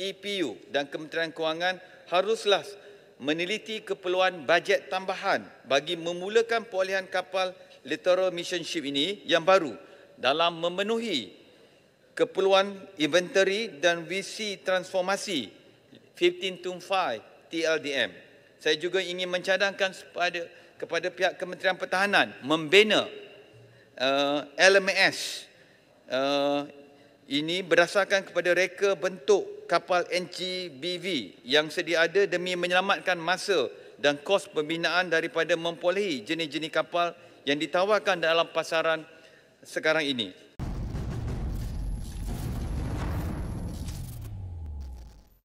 EPU dan Kementerian Kewangan haruslah meneliti keperluan bajet tambahan bagi memulakan pengolehan kapal littoral mission ship ini yang baru dalam memenuhi keperluan inventory dan VC transformasi 15 to 5 TLDM. Saya juga ingin mencadangkan kepada, kepada pihak Kementerian Pertahanan membina uh, eh, LMS uh, eh, ini berdasarkan kepada reka bentuk kapal NGBV yang sedia ada demi menyelamatkan masa dan kos pembinaan daripada memperolehi jenis-jenis kapal yang ditawarkan dalam pasaran sekarang ini.